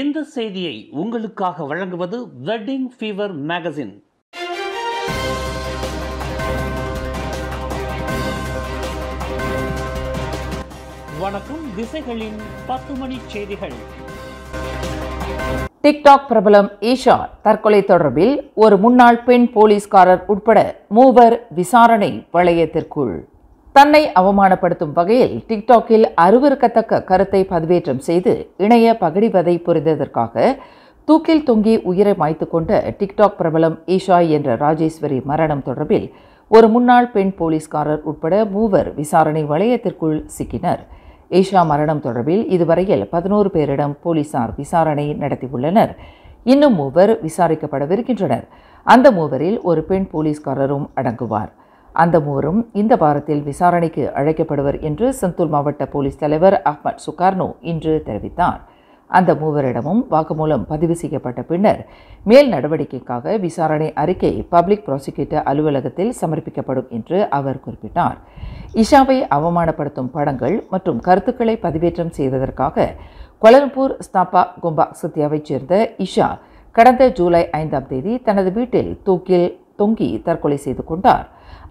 இந்த செய்தியை உங்களுக்காக வழங்குவது வெட்டிங் ஃபீவர் மேகசின் வணக்கம் திசைகளின் பத்து மணி செய்திகள் டிக்டாக் பிரபலம் ஈஷா தற்கொலை தொடர்பில் ஒரு முன்னாள் பெண் போலீஸ்காரர் உட்பட மூவர் விசாரணை வளையத்திற்குள் தன்னை அவமானப்படுத்தும் வகையில் டிக்டாக்கில் அருவருக்கத்தக்க கருத்தை பதிவேற்றம் செய்து இணைய பகடிவதை புரிந்ததற்காக தூக்கில் தொங்கி உயிரை மாய்த்து கொண்ட டிக்டாக் பிரபலம் ஈஷா என்ற ராஜேஸ்வரி மரணம் தொடர்பில் ஒரு முன்னாள் பெண் போலீஸ்காரர் உட்பட மூவர் விசாரணை வளையத்திற்குள் சிக்கினர் ஈஷா மரணம் தொடர்பில் இதுவரையில் பதினோரு பேரிடம் போலீசார் விசாரணை நடத்தியுள்ளனர் இன்னும் மூவர் விசாரிக்கப்படவிருக்கின்றனர் அந்த மூவரில் ஒரு பெண் போலீஸ்காரரும் அடங்குவார் அந்த மூவரும் இந்த வாரத்தில் விசாரணைக்கு அழைக்கப்படுவர் என்று சந்தூர் மாவட்ட போலீஸ் தலைவர் அஹ்மத் சுகார்னோ இன்று தெரிவித்தார் அந்த மூவரிடமும் வாக்குமூலம் பதிவு செய்யப்பட்ட பின்னர் மேல் நடவடிக்கைக்காக விசாரணை அறிக்கை பப்ளிக் ப்ராசிக்யூட்டர் அலுவலகத்தில் சமர்ப்பிக்கப்படும் என்று அவர் குறிப்பிட்டார் இஷாவை அவமானப்படுத்தும் படங்கள் மற்றும் கருத்துக்களை பதிவேற்றம் செய்வதற்காக கொலம்பூர் ஸ்தாபா கும்பா சத்யாவைச் சேர்ந்த இஷா கடந்த ஜூலை ஐந்தாம் தேதி தனது வீட்டில் தூக்கில் தொங்கி தற்கொலை செய்து கொண்டார்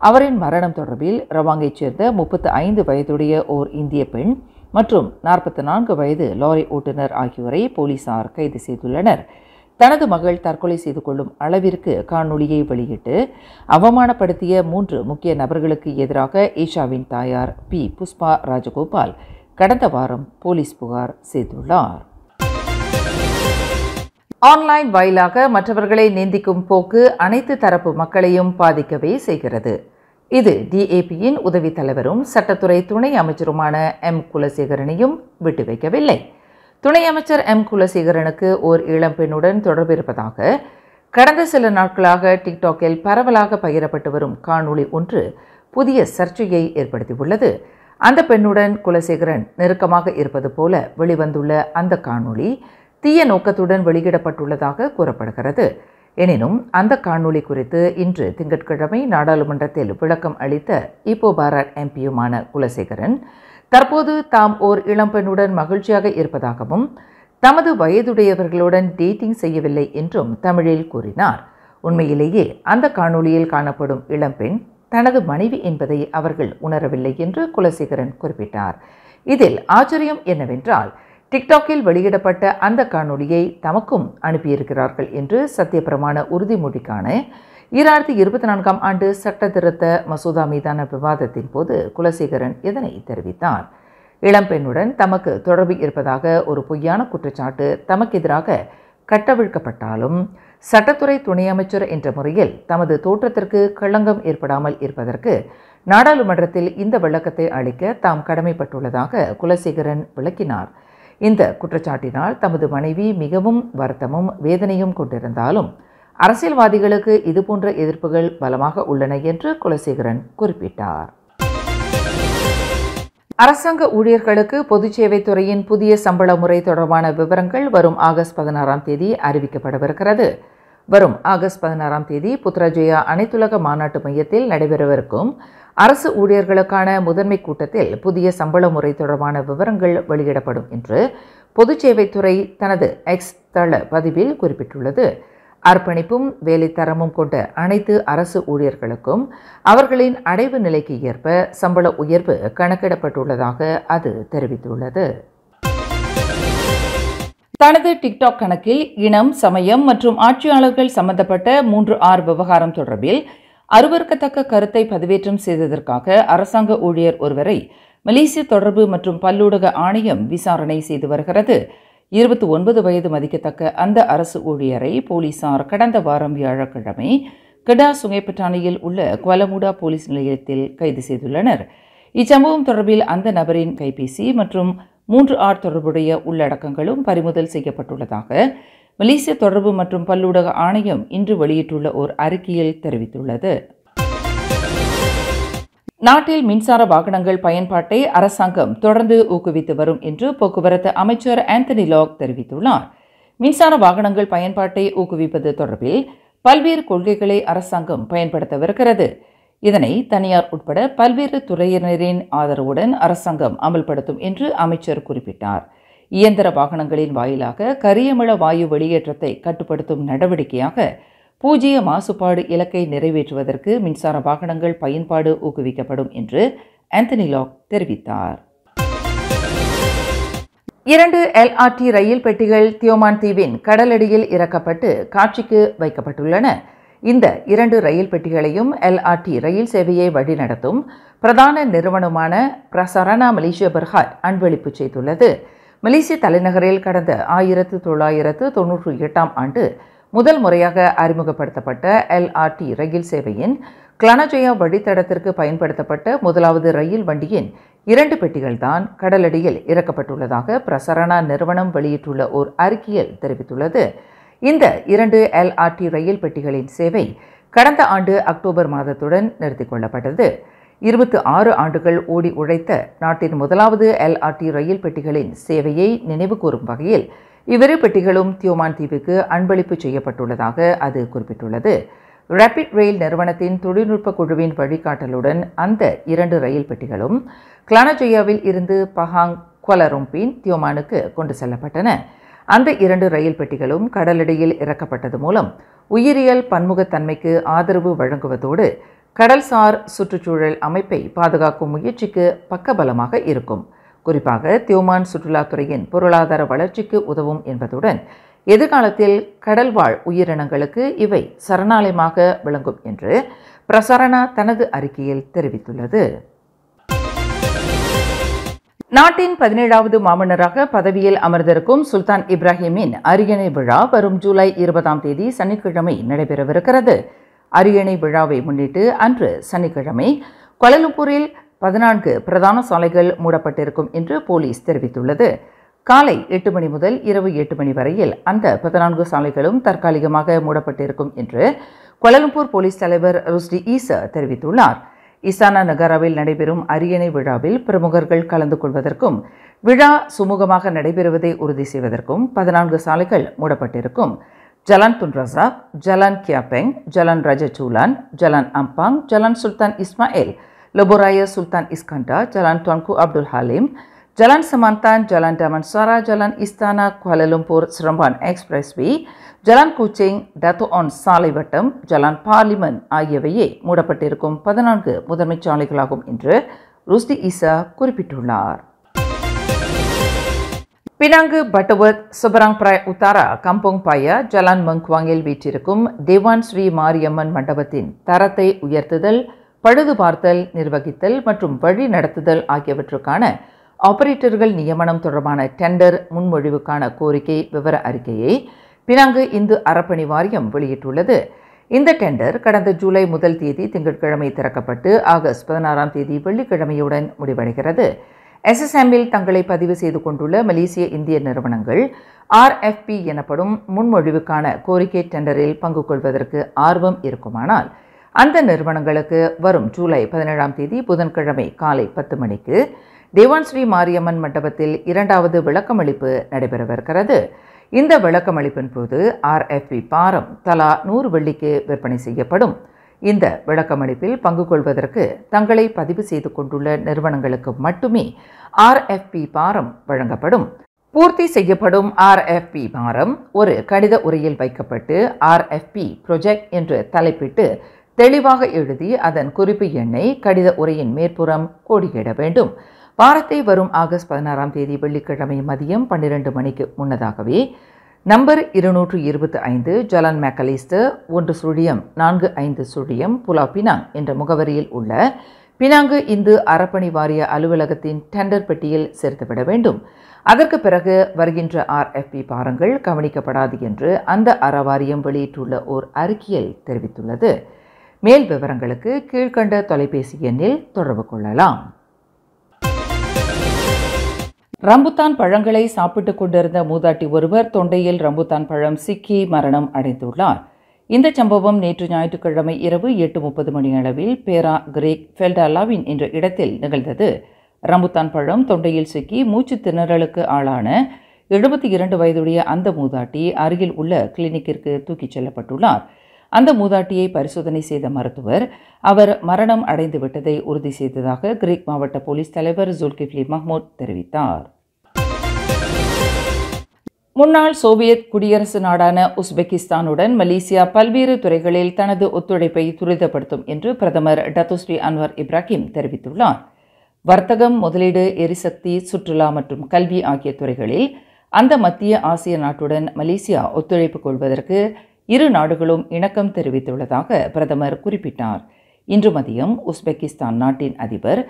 அவரின் மரணம் தொடர்பில் ரவாங்கைச் சேர்ந்த முப்பத்து ஐந்து வயதுடைய ஓர் இந்திய பெண் மற்றும் நாற்பத்தி நான்கு வயது லாரி ஓட்டுநர் ஆகியோரை போலீசார் கைது செய்துள்ளனர் தனது மகள் தற்கொலை செய்து கொள்ளும் அளவிற்கு காணொலியை வெளியிட்டு அவமானப்படுத்திய மூன்று முக்கிய நபர்களுக்கு எதிராக ஈஷாவின் தாயார் பி புஷ்பா ராஜகோபால் கடந்த வாரம் போலீஸ் புகார் செய்துள்ளார் ஆன்லைன் வாயிலாக மற்றவர்களை நீந்திக்கும் போக்கு அனைத்து தரப்பு மக்களையும் பாதிக்கவே செய்கிறது இது டிஏபியின் உதவி தலைவரும் சட்டத்துறை துணை அமைச்சருமான எம் குலசேகரனையும் விட்டு வைக்கவில்லை துணை அமைச்சர் எம் குலசேகரனுக்கு ஓர் இளம் பெண்ணுடன் தொடர்பு இருப்பதாக கடந்த சில நாட்களாக டிக்டாக்கில் பரவலாக பகிரப்பட்டு வரும் காணொளி ஒன்று புதிய சர்ச்சையை ஏற்படுத்தியுள்ளது அந்த பெண்ணுடன் குலசேகரன் நெருக்கமாக இருப்பது போல வெளிவந்துள்ள அந்த காணொளி தீய நோக்கத்துடன் வெளியிடப்பட்டுள்ளதாக கூறப்படுகிறது எனினும் அந்த காணொளி குறித்து இன்று திங்கட்கிழமை நாடாளுமன்றத்தில் விளக்கம் அளித்த இப்போ பாரட் எம்பியுமான குலசேகரன் தற்போது தாம் ஓர் இளம்பெண்ணுடன் மகிழ்ச்சியாக இருப்பதாகவும் தமது வயதுடையவர்களுடன் டேட்டிங் செய்யவில்லை என்றும் தமிழில் கூறினார் உண்மையிலேயே அந்த காணொளியில் காணப்படும் இளம்பெண் தனது மனைவி என்பதை அவர்கள் உணரவில்லை என்று குலசேகரன் குறிப்பிட்டார் இதில் ஆச்சரியம் என்னவென்றால் டிக்டாக்கில் வெளியிடப்பட்ட அந்த காணொளியை தமக்கும் அனுப்பியிருக்கிறார்கள் என்று சத்தியப்பிரமாண உறுதிமொழிக்கான ஈராயிரத்தி இருபத்தி நான்காம் ஆண்டு சட்ட திருத்த மசோதா மீதான விவாதத்தின் போது குலசேகரன் இதனை தெரிவித்தார் இளம்பெண்ணுடன் தமக்கு தொடர்பு இருப்பதாக ஒரு பொய்யான குற்றச்சாட்டு தமக்கு எதிராக கட்டவிழ்க்கப்பட்டாலும் சட்டத்துறை துணை அமைச்சர் என்ற முறையில் தமது தோற்றத்திற்கு களங்கம் ஏற்படாமல் இருப்பதற்கு நாடாளுமன்றத்தில் இந்த விளக்கத்தை அளிக்க தாம் கடமைப்பட்டுள்ளதாக குலசேகரன் விளக்கினார் இந்த குற்றச்சாட்டினால் தமது மனைவி மிகவும் வருத்தமும் வேதனையும் கொண்டிருந்தாலும் அரசியல்வாதிகளுக்கு இதுபோன்ற எதிர்ப்புகள் பலமாக உள்ளன என்று குலசேகரன் குறிப்பிட்டார் அரசாங்க ஊழியர்களுக்கு பொதுச்சேவைத்துறையின் புதிய சம்பள முறை தொடர்பான விவரங்கள் வரும் ஆகஸ்ட் பதினாறாம் தேதி அறிவிக்கப்படவிருக்கிறது வரும் ஆகஸ்ட் பதினாறாம் தேதி புத்ராஜயா அனைத்துலக மாநாட்டு மையத்தில் நடைபெறவிருக்கும் அரசு ஊழியர்களுக்கான முதன்மை கூட்டத்தில் புதிய சம்பள முறை தொடர்பான விவரங்கள் வெளியிடப்படும் என்று பொதுச்சேவைத்துறை தனது எக்ஸ் தள பதிவில் குறிப்பிட்டுள்ளது அர்ப்பணிப்பும் வேலைத்தரமும் கொண்ட அனைத்து அரசு ஊழியர்களுக்கும் அவர்களின் அடைவு நிலைக்கு ஏற்ப சம்பள உயர்வு கணக்கிடப்பட்டுள்ளதாக அது தெரிவித்துள்ளது தனது டிக்டாக் கணக்கில் இனம் சமயம் மற்றும் ஆட்சியாளர்கள் சம்பந்தப்பட்ட மூன்று ஆர் விவகாரம் தொடர்பில் அருவறுக்கத்தக்க கருத்தை பதிவேற்றம் செய்ததற்காக அரசாங்க ஊழியர் ஒருவரை மலேசிய தொடர்பு மற்றும் பல்லூடக ஆணையம் விசாரணை செய்து வருகிறது இருபத்தி ஒன்பது வயது மதிக்கத்தக்க அந்த அரசு ஊழியரை போலீசார் கடந்த வாரம் வியாழக்கிழமை கிடா சுங்கைப்பட்டாணையில் உள்ள குவலமுடா போலீஸ் நிலையத்தில் கைது செய்துள்ளனர் இச்சம்பவம் தொடர்பில் அந்த நபரின் கைபேசி மற்றும் மூன்று ஆர் தொடர்புடைய உள்ளடக்கங்களும் பறிமுதல் செய்யப்பட்டுள்ளதாக மலேசிய தொடர்பு மற்றும் பல்லூடக ஆணையம் இன்று வெளியிட்டுள்ள ஒரு அறிக்கையில் தெரிவித்துள்ளது நாட்டில் மின்சார வாகனங்கள் பயன்பாட்டை அரசாங்கம் தொடர்ந்து ஊக்குவித்து வரும் என்று போக்குவரத்து அமைச்சர் ஆந்தனி லாக் தெரிவித்துள்ளார் மின்சார வாகனங்கள் பயன்பாட்டை ஊக்குவிப்பது தொடர்பில் பல்வேறு கொள்கைகளை அரசாங்கம் பயன்படுத்த வருகிறது இதனை தனியார் உட்பட பல்வேறு துறையினரின் ஆதரவுடன் அரசாங்கம் அமல்படுத்தும் என்று அமைச்சர் குறிப்பிட்டார் இயந்திர வாகனங்களின் வாயிலாக கரியமிள வாயு வெளியேற்றத்தை கட்டுப்படுத்தும் நடவடிக்கையாக பூஜ்ஜிய மாசுபாடு இலக்கை நிறைவேற்றுவதற்கு மின்சார வாகனங்கள் பயன்பாடு ஊக்குவிக்கப்படும் என்று ஆந்தனி லாக் தெரிவித்தார் இரண்டு எல்ஆர்டி ரயில் பெட்டிகள் தியோமான் தீவின் கடலடியில் இறக்கப்பட்டு காட்சிக்கு வைக்கப்பட்டுள்ளன இந்த இரண்டு ரயில் பெட்டிகளையும் எல்ஆர்டி ரயில் சேவையை வழிநடத்தும் பிரதான நிறுவனமான பிரசரணா மலேசிய பர்ஹாட் அன்பளிப்பு செய்துள்ளது மலேசிய தலைநகரில் கடந்த ஆயிரத்து தொள்ளாயிரத்து தொன்னூற்றி எட்டாம் ஆண்டு முதல் முறையாக அறிமுகப்படுத்தப்பட்ட எல்ஆர்டி ரயில் சேவையின் கிளனஜயா வழித்தடத்திற்கு பயன்படுத்தப்பட்ட முதலாவது ரயில் வண்டியின் இரண்டு பெட்டிகள் தான் கடலடியில் இறக்கப்பட்டுள்ளதாக பிரசரணா நிறுவனம் வெளியிட்டுள்ள ஓர் அறிக்கையில் தெரிவித்துள்ளது இந்த இரண்டு எல்ஆர்டி ரயில் பெட்டிகளின் சேவை கடந்த ஆண்டு அக்டோபர் மாதத்துடன் நிறுத்திக் கொள்ளப்பட்டது இருபத்தி ஆறு ஆண்டுகள் ஓடி உழைத்த நாட்டின் முதலாவது எல்ஆர்டி ரயில் பெட்டிகளின் சேவையை நினைவு கூறும் வகையில் இவ்விரு பெட்டிகளும் தியோமான் தீவுக்கு அன்பளிப்பு செய்யப்பட்டுள்ளதாக அது குறிப்பிட்டுள்ளது ரேபிட் ரயில் நிறுவனத்தின் தொழில்நுட்ப குழுவின் வழிகாட்டலுடன் அந்த இரண்டு ரயில் பெட்டிகளும் கிளானஜயாவில் இருந்து பஹாங் கொலரும்பின் தியோமானுக்கு கொண்டு செல்லப்பட்டன அந்த இரண்டு ரயில் பெட்டிகளும் கடலடியில் இறக்கப்பட்டது மூலம் உயிரியல் பன்முகத்தன்மைக்கு ஆதரவு வழங்குவதோடு கடல்சார் சுற்றுச்சூழல் அமைப்பை பாதுகாக்கும் முயற்சிக்கு பக்கபலமாக இருக்கும் குறிப்பாக தியோமான் சுற்றுலாத்துறையின் பொருளாதார வளர்ச்சிக்கு உதவும் என்பதுடன் எதிர்காலத்தில் கடல்வாழ் உயிரினங்களுக்கு இவை சரணாலயமாக விளங்கும் என்று பிரசரணா தனது அறிக்கையில் தெரிவித்துள்ளது நாட்டின் பதினேழாவது மாமன்னராக பதவியில் அமர்ந்திருக்கும் சுல்தான் இப்ராஹிமின் அரியணை விழா வரும் ஜூலை இருபதாம் தேதி சனிக்கிழமை நடைபெறவிருக்கிறது அரியணை விழாவை முன்னிட்டு அன்று சனிக்கிழமை கொலலுப்பூரில் பதினான்கு பிரதான சாலைகள் மூடப்பட்டிருக்கும் என்று போலீஸ் தெரிவித்துள்ளது காலை எட்டு மணி முதல் இரவு எட்டு மணி வரையில் அந்த பதினான்கு சாலைகளும் தற்காலிகமாக மூடப்பட்டிருக்கும் என்று கொலலும்பூர் போலீஸ் தலைவர் ருஸ்டி ஈசா தெரிவித்துள்ளார் இசானா நகராவில் நடைபெறும் அரியணை விழாவில் பிரமுகர்கள் கலந்து கொள்வதற்கும் விழா சுமூகமாக நடைபெறுவதை உறுதி செய்வதற்கும் பதினான்கு சாலைகள் மூடப்பட்டிருக்கும் Jalan Tun Razak, Jalan Kiapeng, Jalan Raja Chulan, Jalan Ampang, Jalan Sultan Ismail, Leboraya Sultan Iskandar, Jalan Tuanku Abdul Halim, Jalan Semantan, Jalan Damansara, Jalan Istana Kuala Lumpur Seremban Expressway, Jalan Kuching, Datu On Salivatam, Jalan Parlimen ஆகியவையே மூடப்பட்டிருக்கும் பதினான்கு முதன்மை சாலைகளாகும் என்று Rusdi Isa குறிப்பிட்டுள்ளார் Penang Seberang Perai Utara Kampung Paya Jalan மங்க்வாங்கில் வீற்றிருக்கும் Dewan Sri Mariamman மண்டபத்தின் தரத்தை உயர்த்துதல் பழுது பார்த்தல் நிர்வகித்தல் மற்றும் வழி நடத்துதல் ஆகியவற்றுக்கான ஆபரேட்டர்கள் நியமனம் தொடர்பான டெண்டர் முன்மொழிவுக்கான கோரிக்கை விவர அறிக்கையை பினாங்கு இந்து அறப்பணி வாரியம் வெளியிட்டுள்ளது இந்த டெண்டர் கடந்த ஜூலை முதல் தேதி திங்கட்கிழமை திறக்கப்பட்டு ஆகஸ்ட் பதினாறாம் தேதி வெள்ளிக்கிழமையுடன் முடிவடைகிறது எஸ்எஸ்எம்பில் தங்களை பதிவு செய்து கொண்டுள்ள மலேசிய இந்திய நிறுவனங்கள் ஆர்எஃப்பி எனப்படும் முன்மொழிவுக்கான கோரிக்கை டெண்டரில் பங்கு கொள்வதற்கு ஆர்வம் இருக்குமானால் அந்த நிறுவனங்களுக்கு வரும் ஜூலை பதினேழாம் தேதி புதன்கிழமை காலை பத்து மணிக்கு தேவான் ஸ்ரீ மாரியம்மன் மண்டபத்தில் இரண்டாவது விளக்கமளிப்பு நடைபெறவிருக்கிறது இந்த விளக்கமளிப்பின் போது ஆர்எஃப்பி பாரம் தலா நூறு வெள்ளிக்கு விற்பனை செய்யப்படும் இந்த விளக்கமளிப்பில் பங்கு கொள்வதற்கு தங்களை பதிவு செய்து கொண்டுள்ள நிறுவனங்களுக்கு மட்டுமே ஆர்எஃப்பி பாரம் வழங்கப்படும் பூர்த்தி செய்யப்படும் ஆர்எஃப்பி பாரம் ஒரு கடித உரையில் வைக்கப்பட்டு ஆர்எஃப்பி ப்ரொஜெக்ட் என்று தலைப்பிட்டு தெளிவாக எழுதி அதன் குறிப்பு எண்ணை கடித உரையின் மேற்புறம் கோடியிட வேண்டும் பாரத்தை வரும் ஆகஸ்ட் பதினாறாம் தேதி வெள்ளிக்கிழமை மதியம் பன்னிரண்டு மணிக்கு முன்னதாகவே நம்பர் இருநூற்று இருபத்தி ஐந்து ஜலான் மேக்கலிஸ்டர் ஒன்று சுழியம் நான்கு ஐந்து சுழியம் புலா பினாங் என்ற முகவரியில் உள்ள பினாங்கு இந்து அறப்பணி வாரிய அலுவலகத்தின் டெண்டர் பெட்டியில் சேர்த்துவிட வேண்டும் அதற்கு பிறகு வருகின்ற ஆர்எஃப்பி பாரங்கள் கவனிக்கப்படாது என்று அந்த அறவாரியம் வெளியிட்டுள்ள ஓர் அறிக்கையில் தெரிவித்துள்ளது மேல் விவரங்களுக்கு கீழ்கண்ட தொலைபேசி எண்ணில் தொடர்பு கொள்ளலாம் ரம்புத்தான் பழங்களை சாப்பிட்டுக் கொண்டிருந்த மூதாட்டி ஒருவர் தொண்டையில் ரம்புத்தான் பழம் சிக்கி மரணம் அடைந்துள்ளார் இந்த சம்பவம் நேற்று ஞாயிற்றுக்கிழமை இரவு எட்டு முப்பது மணி அளவில் பேரா கிரேக் ஃபெல்டாலாவின் என்ற இடத்தில் நிகழ்ந்தது ரம்புத்தான் பழம் தொண்டையில் சிக்கி மூச்சு திணறலுக்கு ஆளான எழுபத்தி இரண்டு வயதுடைய அந்த மூதாட்டி அருகில் உள்ள கிளினிக்கிற்கு தூக்கிச் செல்லப்பட்டுள்ளார் அந்த மூதாட்டியை பரிசோதனை செய்த மருத்துவர் அவர் மரணம் அடைந்து விட்டதை உறுதி செய்ததாக கிரீக் மாவட்ட போலீஸ் தலைவர் ஜுல்கிஃப்லி மஹ்மூத் தெரிவித்தார் முன்னாள் சோவியத் குடியரசு நாடான உஸ்பெகிஸ்தானுடன் மலேசியா பல்வேறு துறைகளில் தனது ஒத்துழைப்பை துரிதப்படுத்தும் என்று பிரதமர் டத்துஸ்ரீ அன்வர் இப்ராஹிம் தெரிவித்துள்ளார் வர்த்தகம் முதலீடு எரிசக்தி சுற்றுலா மற்றும் கல்வி ஆகிய துறைகளில் அந்த மத்திய ஆசிய நாட்டுடன் மலேசியா ஒத்துழைப்பு கொள்வதற்கு இரு நாடுகளும் இணக்கம் தெரிவித்துள்ளதாக பிரதமர் குறிப்பிட்டார் இன்று மதியம் உஸ்பெகிஸ்தான் நாட்டின் அதிபர்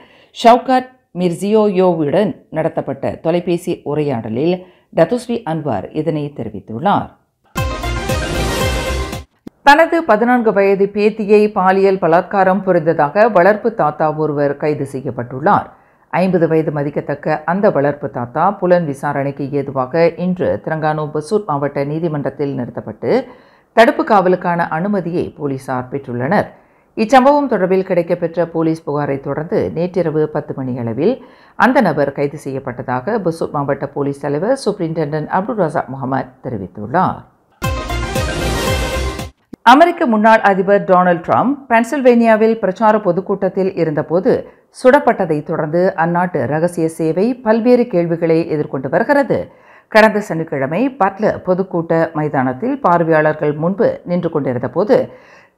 ஷவுகாட் மிர்சியோயோவுடன் நடத்தப்பட்ட தொலைபேசி உரையாடலில் டதுஸ்வி அன்வார் இதனை தெரிவித்துள்ளார் தனது பதினான்கு வயது பேத்தியை பாலியல் பலாத்காரம் புரிந்ததாக வளர்ப்பு தாத்தா ஒருவர் கைது செய்யப்பட்டுள்ளார் ஐம்பது வயது மதிக்கத்தக்க அந்த வளர்ப்பு தாத்தா புலன் விசாரணைக்கு ஏதுவாக இன்று திரங்கானோ பசூர் மாவட்ட நீதிமன்றத்தில் நிறுத்தப்பட்டு தடுப்பு காவலுக்கான அனுமதியை போலீசார் பெற்றுள்ளனர் இச்சம்பவம் தொடர்பில் கிடைக்கப்பெற்ற போலீஸ் புகாரை தொடர்ந்து நேற்றிரவு பத்து மணி அளவில் அந்த நபர் கைது செய்யப்பட்டதாக புசு மாவட்ட போலீஸ் தலைவர் சூப்ரிண்டென்டென்ட் அப்துல் ரசாக் முகமது தெரிவித்துள்ளார் அமெரிக்க முன்னாள் அதிபர் டொனால்ட் ட்ரம்ப் பென்சில்வேனியாவில் பிரச்சார பொதுக்கூட்டத்தில் இருந்தபோது சுடப்பட்டதை தொடர்ந்து அந்நாட்டு ரகசிய சேவை பல்வேறு கேள்விகளை எதிர்கொண்டு வருகிறது கடந்த சனிக்கிழமை பட்ல பொதுக்கூட்ட மைதானத்தில் பார்வையாளர்கள் முன்பு நின்று கொண்டிருந்தபோது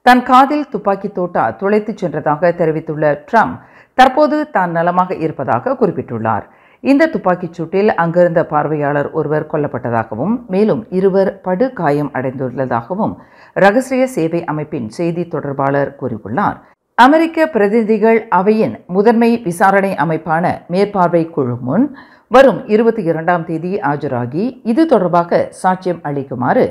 தன் காதில் துப்பாக்கி தோட்டா துளைத்துச் சென்றதாக தெரிவித்துள்ள ட்ரம்ப் தற்போது தான் நலமாக இருப்பதாக குறிப்பிட்டுள்ளார் இந்த துப்பாக்கிச் சூட்டில் அங்கிருந்த பார்வையாளர் ஒருவர் கொல்லப்பட்டதாகவும் மேலும் இருவர் படுகாயம் அடைந்துள்ளதாகவும் ரகசிய சேவை அமைப்பின் செய்தி தொடர்பாளர் கூறியுள்ளார் அமெரிக்க பிரதிநிதிகள் அவையின் முதன்மை விசாரணை அமைப்பான மேற்பார்வை குழு முன் வரும் இருபத்தி இரண்டாம் தேதி ஆஜராகி இது தொடர்பாக சாட்சியம் அளிக்குமாறு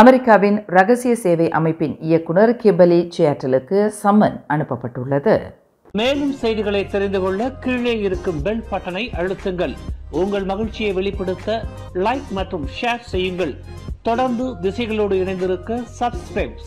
அமெரிக்காவின் ரகசிய சேவை அமைப்பின் இயக்குநர் கிபலி சேட்டலுக்கு சம்மன் அனுப்பப்பட்டுள்ளது மேலும் செய்திகளை தெரிந்து கொள்ள கீழே இருக்கும் பெல் பட்டனை அழுத்துங்கள் உங்கள் மகிழ்ச்சியை வெளிப்படுத்த லைக் மற்றும் ஷேர் செய்யுங்கள் தொடர்ந்து திசைகளோடு இணைந்திருக்க சப்ஸ்கிரைப்